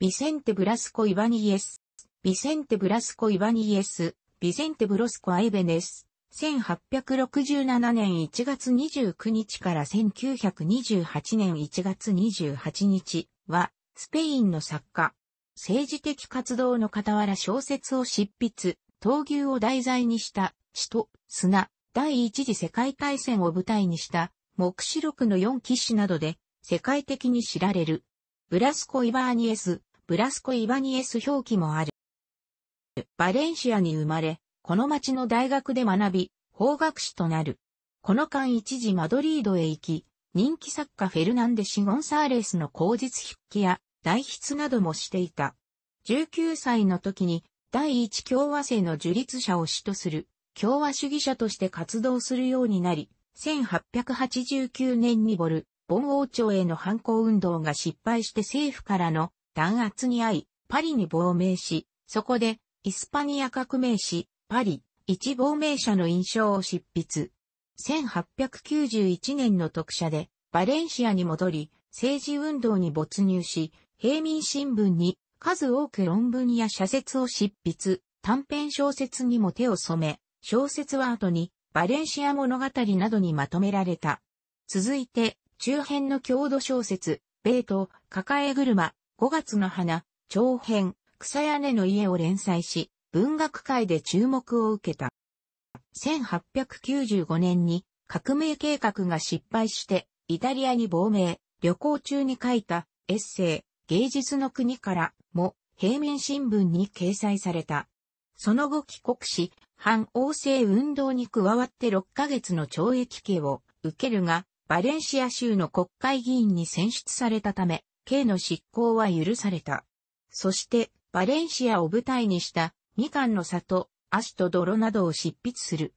ビセンテ・ブラスコ・イバニエス。ビセンテ・ブラスコ・イバニエス。ビセンテ・ブロスコ・アイベネス。1867年1月29日から1928年1月28日は、スペインの作家。政治的活動の傍ら小説を執筆、闘牛を題材にした、死と砂、第一次世界大戦を舞台にした、目視録の4騎士などで、世界的に知られる。ブラスコ・イバーニエス、ブラスコ・イバニエス表記もある。バレンシアに生まれ、この町の大学で学び、法学士となる。この間一時マドリードへ行き、人気作家フェルナンデシ・ゴンサーレスの口実筆記や代筆などもしていた。19歳の時に第一共和制の樹立者を主とする共和主義者として活動するようになり、1889年にボル、ボン王朝への反抗運動が失敗して政府からの弾圧に遭い、パリに亡命し、そこで、イスパニア革命史、パリ、一亡命者の印象を執筆。1891年の特写で、バレンシアに戻り、政治運動に没入し、平民新聞に数多く論文や社説を執筆、短編小説にも手を染め、小説は後にバレンシア物語などにまとめられた。続いて、中編の郷土小説、ベート、抱え車、5月の花、長編、草屋根の家を連載し、文学界で注目を受けた。1895年に革命計画が失敗して、イタリアに亡命、旅行中に書いたエッセイ、芸術の国からも平民新聞に掲載された。その後帰国し、反王政運動に加わって6ヶ月の懲役刑を受けるが、バレンシア州の国会議員に選出されたため、刑の執行は許された。そして、バレンシアを舞台にした、みかんの里、足と泥などを執筆する。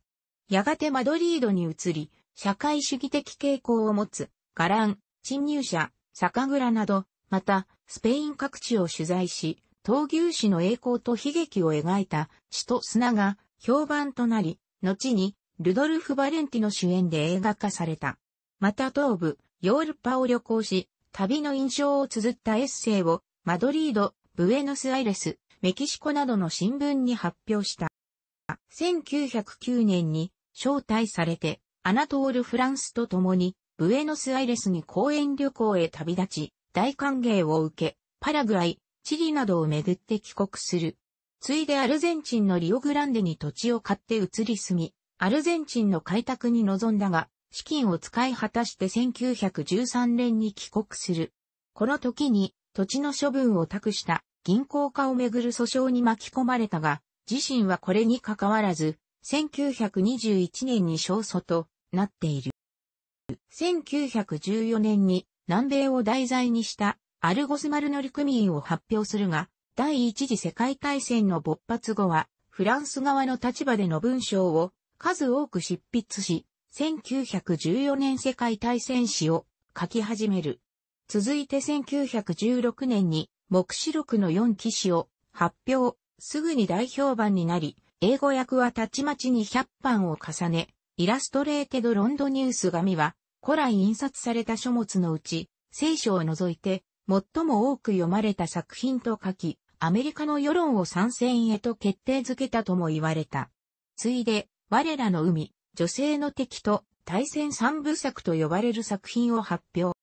やがてマドリードに移り、社会主義的傾向を持つ、ガラン、侵入者、酒蔵など、また、スペイン各地を取材し、闘牛士の栄光と悲劇を描いた、血と砂が評判となり、後に、ルドルフ・バレンティの主演で映画化された。また東部、ヨーロッパを旅行し、旅の印象を綴ったエッセイをマドリード、ブエノスアイレス、メキシコなどの新聞に発表した。1909年に招待されてアナトール・フランスと共にブエノスアイレスに公園旅行へ旅立ち、大歓迎を受け、パラグアイ、チリなどを巡って帰国する。ついでアルゼンチンのリオグランデに土地を買って移り住み、アルゼンチンの開拓に臨んだが、資金を使い果たして1913年に帰国する。この時に土地の処分を託した銀行化をめぐる訴訟に巻き込まれたが、自身はこれに関わらず、1921年に勝訴となっている。1914年に南米を題材にしたアルゴスマルクミンを発表するが、第一次世界大戦の勃発後は、フランス側の立場での文章を数多く執筆し、1914年世界大戦史を書き始める。続いて1916年に、目視録の4騎士を発表、すぐに大評判になり、英語訳はたちまちに100版を重ね、イラストレーテドロンドニュース紙は、古来印刷された書物のうち、聖書を除いて、最も多く読まれた作品と書き、アメリカの世論を参戦へと決定づけたとも言われた。ついで、我らの海、女性の敵と対戦三部作と呼ばれる作品を発表。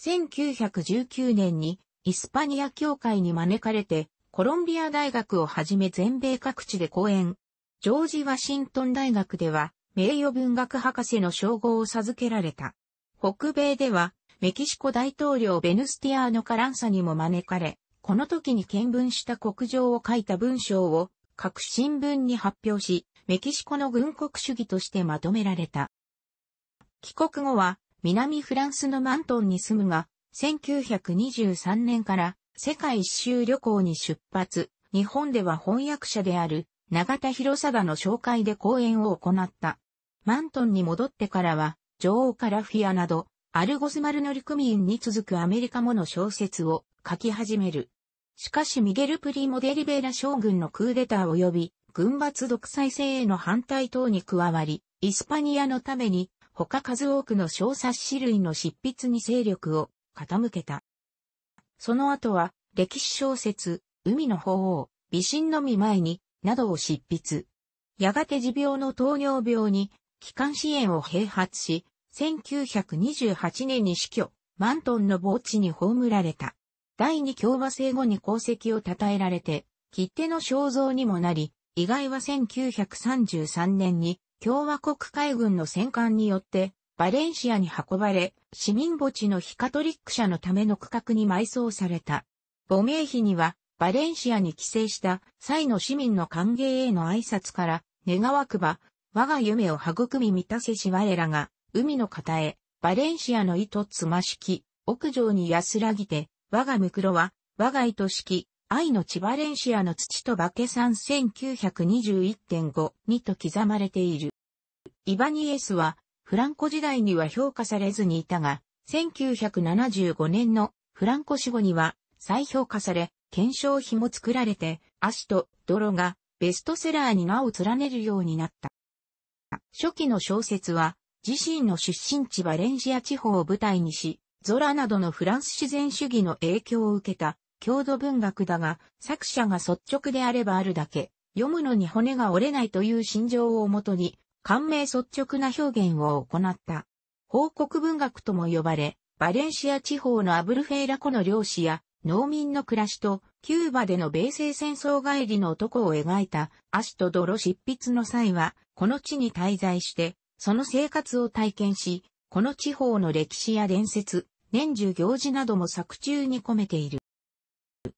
1919年にイスパニア協会に招かれてコロンビア大学をはじめ全米各地で講演。ジョージ・ワシントン大学では名誉文学博士の称号を授けられた。北米ではメキシコ大統領ベヌスティアーノ・カランサにも招かれ、この時に見聞した国情を書いた文章を各新聞に発表し、メキシコの軍国主義としてまとめられた。帰国後は、南フランスのマントンに住むが、1923年から世界一周旅行に出発、日本では翻訳者である永田博貞の紹介で講演を行った。マントンに戻ってからは、女王カラフィアなど、アルゴスマルノクミンに続くアメリカもの小説を書き始める。しかしミゲル・プリモ・デリベーラ将軍のクーデター及び軍閥独裁制への反対等に加わり、イスパニアのために、他数多くの小冊子類の執筆に勢力を傾けた。その後は、歴史小説、海の法王、美神の見前に、などを執筆。やがて持病の糖尿病に、気管支援を併発し、1928年に死去、マントンの墓地に葬られた。第二共和制後に功績を称えられて、切手の肖像にもなり、以外は1933年に共和国海軍の戦艦によってバレンシアに運ばれ、市民墓地のヒカトリック社のための区画に埋葬された。母名碑には、バレンシアに帰省した際の市民の歓迎への挨拶から、願わくば、我が夢を育み満たせし我らが、海の方へ、バレンシアの糸つましき、屋上に安らぎて、我がムクロは、我が糸しき、愛の千葉レンシアの土と化け山1921.5にと刻まれている。イバニエスは、フランコ時代には評価されずにいたが、1975年のフランコ死後には再評価され、検証費も作られて、足と泥がベストセラーに名を連ねるようになった。初期の小説は、自身の出身地バレンシア地方を舞台にし、ゾラなどのフランス自然主義の影響を受けた郷土文学だが、作者が率直であればあるだけ、読むのに骨が折れないという心情をもとに、感銘率直な表現を行った。報告文学とも呼ばれ、バレンシア地方のアブルフェイラ湖の漁師や農民の暮らしと、キューバでの米西戦争帰りの男を描いた、アシと泥執筆の際は、この地に滞在して、その生活を体験し、この地方の歴史や伝説、年中行事なども作中に込めている。